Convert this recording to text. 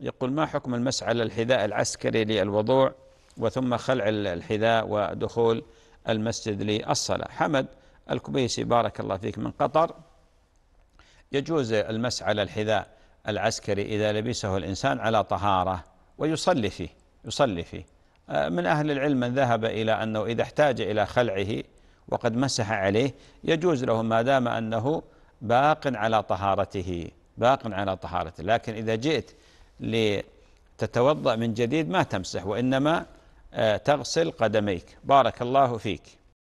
يقول ما حكم المس على الحذاء العسكري للوضوع وثم خلع الحذاء ودخول المسجد للصلاة حمد الكبيسي بارك الله فيك من قطر يجوز المس على الحذاء العسكري إذا لبسه الإنسان على طهارة ويصلي فيه يصلي فيه آه، من أهل العلم من ذهب إلى أنه إذا احتاج إلى خلعه وقد مسح عليه يجوز له ما دام أنه باق على طهارته باق على طهارته لكن إذا جئت لتتوضأ من جديد ما تمسح وإنما آه، تغسل قدميك بارك الله فيك